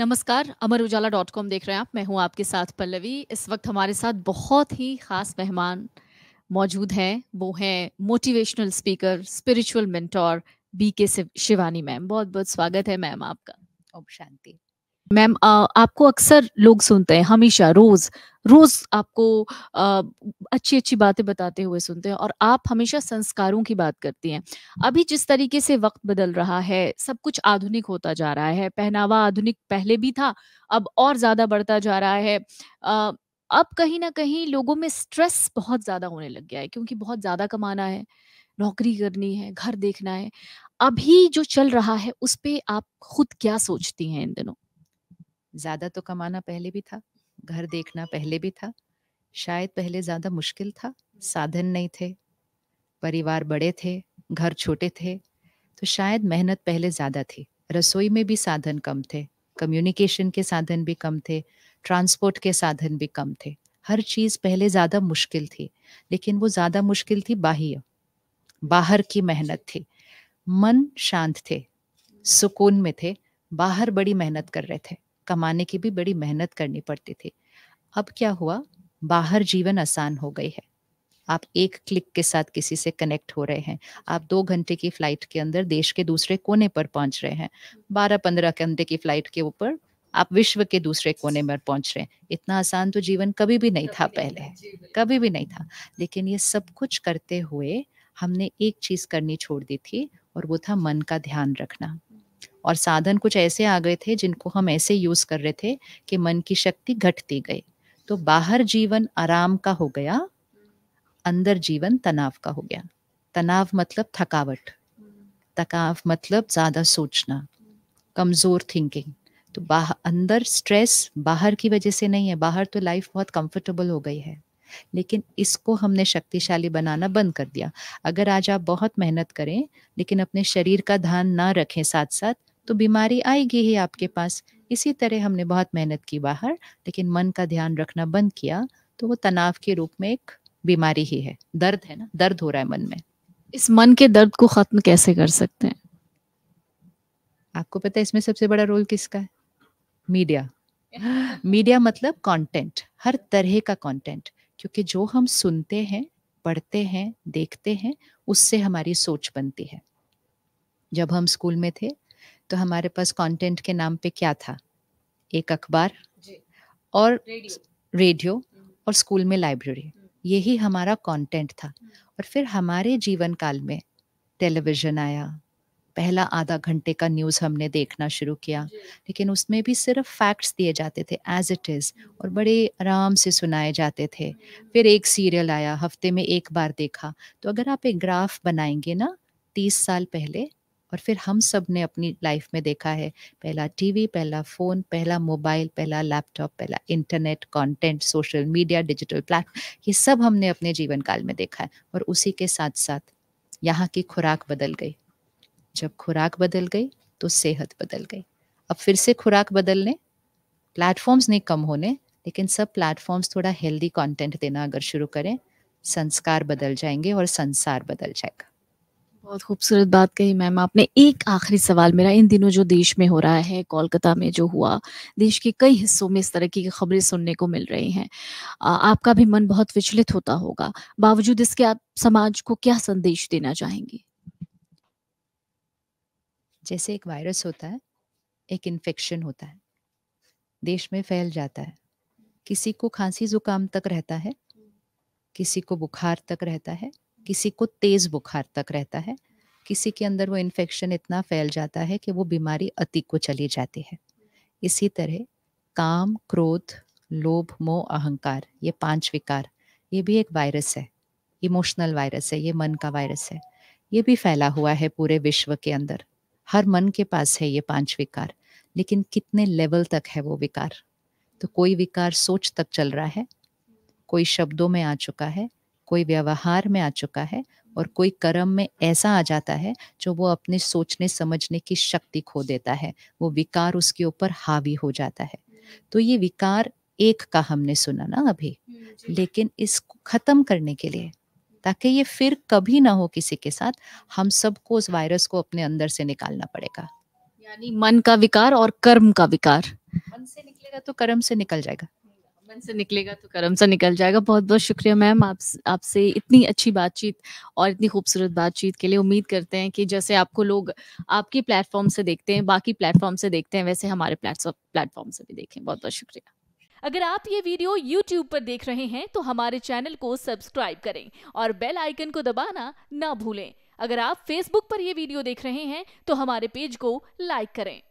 नमस्कार अमर उजाला dot com देख रहे हैं आप मैं हूं आपके साथ पल्लवी इस वक्त हमारे साथ बहुत ही खास मेहमान मौजूद हैं वो हैं motivational speaker spiritual mentor B K Shivani ma'am बहुत बहुत स्वागत है मैम आपका ओम शांति मैम आपको अक्सर लोग सुनते हैं हमेशा रोज रोज आपको आ, अच्छी अच्छी बातें बताते हुए सुनते हैं और आप हमेशा संस्कारों की बात करती हैं अभी जिस तरीके से वक्त बदल रहा है सब कुछ आधुनिक होता जा रहा है पहनावा आधुनिक पहले भी था अब और ज्यादा बढ़ता जा रहा है आ, अब कहीं ना कहीं लोगों में स्ट्रेस बहुत ज्यादा होने लग गया है क्योंकि बहुत ज्यादा कमाना है नौकरी करनी है घर देखना है अभी जो चल रहा है उस पर आप खुद क्या सोचती हैं इन दिनों ज़्यादा तो कमाना पहले भी था घर देखना पहले भी था शायद पहले ज़्यादा मुश्किल था साधन नहीं थे परिवार बड़े थे घर छोटे थे तो शायद मेहनत पहले ज़्यादा थी रसोई में भी साधन कम थे कम्युनिकेशन के साधन भी कम थे ट्रांसपोर्ट के साधन भी कम थे हर चीज़ पहले ज़्यादा मुश्किल थी लेकिन वो ज़्यादा मुश्किल थी बाह्य बाहर की मेहनत थी मन शांत थे सुकून में थे बाहर बड़ी मेहनत कर रहे थे कमाने की भी बड़ी मेहनत करनी पड़ती थी अब क्या हुआ बाहर जीवन आसान हो गई है आप एक क्लिक के साथ किसी से कनेक्ट हो रहे हैं आप दो घंटे की फ्लाइट के अंदर देश के दूसरे कोने पर पहुंच रहे हैं बारह पंद्रह घंटे की फ्लाइट के ऊपर आप विश्व के दूसरे कोने में पहुंच रहे हैं इतना आसान तो जीवन कभी भी नहीं था पहले कभी भी नहीं था लेकिन ये सब कुछ करते हुए हमने एक चीज करनी छोड़ दी थी और वो था मन का ध्यान रखना और साधन कुछ ऐसे आ गए थे जिनको हम ऐसे यूज कर रहे थे कि मन की शक्ति घटती गई तो बाहर जीवन आराम का हो गया अंदर जीवन तनाव का हो गया तनाव मतलब थकावट थकाव मतलब ज्यादा सोचना कमजोर थिंकिंग तो बाहर अंदर स्ट्रेस बाहर की वजह से नहीं है बाहर तो लाइफ बहुत कंफर्टेबल हो गई है लेकिन इसको हमने शक्तिशाली बनाना बंद कर दिया अगर आज आप बहुत मेहनत करें लेकिन अपने शरीर का ध्यान ना रखें साथ साथ तो बीमारी आएगी ही आपके पास इसी तरह हमने बहुत मेहनत की बाहर लेकिन मन का ध्यान रखना बंद किया तो वो तनाव के रूप में एक बीमारी ही है दर्द है ना दर्द हो रहा है मन में इस मन के दर्द को खत्म कैसे कर सकते हैं आपको पता है इसमें सबसे बड़ा रोल किसका है मीडिया मीडिया मतलब कंटेंट हर तरह का कंटेंट क्योंकि जो हम सुनते हैं पढ़ते हैं देखते हैं उससे हमारी सोच बनती है जब हम स्कूल में थे तो हमारे पास कंटेंट के नाम पे क्या था एक अखबार और रेडियो हम्म। और स्कूल में लाइब्रेरी हम्म। यही हमारा कंटेंट था हम्म। और फिर हमारे जीवन काल में टेलीविज़न आया पहला आधा घंटे का न्यूज़ हमने देखना शुरू किया लेकिन उसमें भी सिर्फ फैक्ट्स दिए जाते थे एज इट इज़ और बड़े आराम से सुनाए जाते थे फिर एक सीरियल आया हफ्ते में एक बार देखा तो अगर आप एक ग्राफ बनाएंगे ना तीस साल पहले और फिर हम सब ने अपनी लाइफ में देखा है पहला टीवी पहला फ़ोन पहला मोबाइल पहला लैपटॉप पहला internet content social media digital platform ये सब हमने अपने जीवन काल में देखा है और उसी के साथ साथ यहाँ की खुराक बदल गई जब खुराक बदल गई तो सेहत बदल गई अब फिर से खुराक बदलने प्लेटफॉर्म्स नहीं कम होने लेकिन सब प्लेटफॉर्म्स थोड़ा हेल्दी कंटेंट देना अगर शुरू करें संस्कार बदल जाएंगे और संसार बदल जाएगा बहुत खूबसूरत बात कही मैम आपने एक आखिरी सवाल मेरा इन दिनों जो देश में हो रहा है कोलकाता में जो हुआ देश के कई हिस्सों में इस तरह की खबरें सुनने को मिल रही हैं आपका भी मन बहुत विचलित होता होगा बावजूद इसके आप समाज को क्या संदेश देना चाहेंगे जैसे एक वायरस होता है एक इन्फेक्शन होता है देश में फैल जाता है किसी को खांसी जुकाम तक रहता है किसी को बुखार तक रहता है किसी को तेज बुखार तक रहता है किसी के अंदर वो इन्फेक्शन इतना फैल जाता है कि वो बीमारी अति को चली जाती है इसी तरह काम क्रोध लोभ मोह अहंकार ये पांच विकार ये भी एक वायरस है इमोशनल वायरस है ये मन का वायरस है ये भी फैला हुआ है पूरे विश्व के अंदर हर मन के पास है ये पांच विकार लेकिन कितने लेवल तक है वो विकार तो कोई विकार सोच तक चल रहा है कोई शब्दों में आ चुका है कोई व्यवहार में आ चुका है और कोई कर्म में ऐसा आ जाता है जो वो अपने सोचने समझने की शक्ति खो देता है वो विकार उसके ऊपर हावी हो जाता है तो ये विकार एक का हमने सुना ना अभी हम्म, लेकिन इसको खत्म करने के लिए ताकि ये फिर कभी ना हो किसी के साथ हम सबको उस वायरस को अपने अंदर से निकालना पड़ेगा यानी मन का विकार और कर्म का विकार मन से निकलेगा तो कर्म से निकल जाएगा मन से निकलेगा तो कर्म से निकल जाएगा बहुत बहुत शुक्रिया मैम आप आपसे इतनी अच्छी बातचीत और इतनी खूबसूरत बातचीत के लिए उम्मीद करते हैं कि जैसे आपको लोग आपके प्लेटफॉर्म से देखते हैं बाकी प्लेटफॉर्म से देखते हैं वैसे हमारे प्लेटफॉर्म से भी देखें बहुत बहुत शुक्रिया अगर आप ये वीडियो YouTube पर देख रहे हैं तो हमारे चैनल को सब्सक्राइब करें और बेल आइकन को दबाना ना भूलें अगर आप Facebook पर यह वीडियो देख रहे हैं तो हमारे पेज को लाइक करें